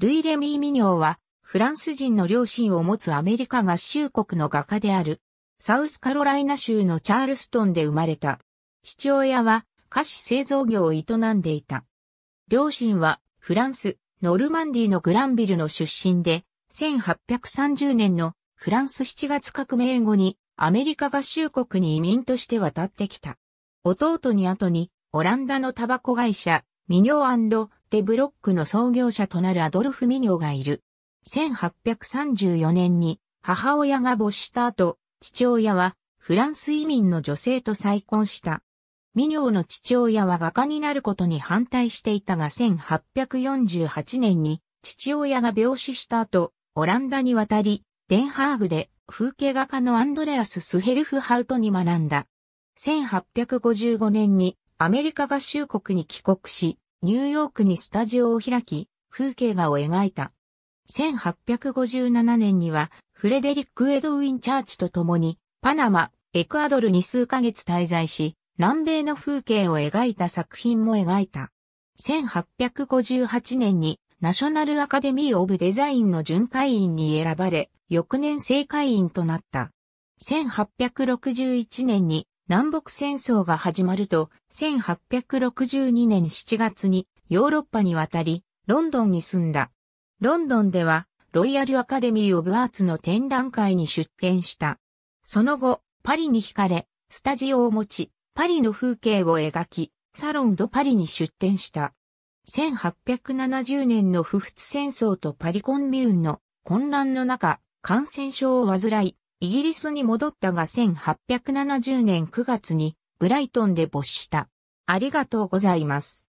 ルイ・レミー・ミニョーは、フランス人の両親を持つアメリカ合衆国の画家である、サウスカロライナ州のチャールストンで生まれた。父親は菓子製造業を営んでいた。両親はフランス、ノルマンディのグランビルの出身で、1830年のフランス7月革命後にアメリカ合衆国に移民として渡ってきた。弟に後にオランダのタバコ会社ミニョーっブロックの創業者となるアドルフ・ミニョがいる。1834年に母親が没した後、父親はフランス移民の女性と再婚した。ミニョの父親は画家になることに反対していたが1848年に父親が病死した後、オランダに渡り、デンハーグで風景画家のアンドレアス・スヘルフハウトに学んだ。1855年にアメリカ合衆国に帰国し、ニューヨークにスタジオを開き、風景画を描いた。1857年には、フレデリック・エドウィン・チャーチと共に、パナマ、エクアドルに数ヶ月滞在し、南米の風景を描いた作品も描いた。1858年にナショナルアカデミー・オブ・デザインの巡回員に選ばれ、翌年正会員となった。1861年に南北戦争が始まると、1862年7月にヨーロッパに渡り、ロンドンに住んだ。ロンドンでは、ロイヤルアカデミー・オブ・アーツの展覧会に出展した。その後、パリに惹かれ、スタジオを持ち、パリの風景を描き、サロン・ド・パリに出展した。1870年の不仏戦争とパリコンビューンの混乱の中、感染症を患い、イギリスに戻ったが1870年9月にブライトンで没した。ありがとうございます。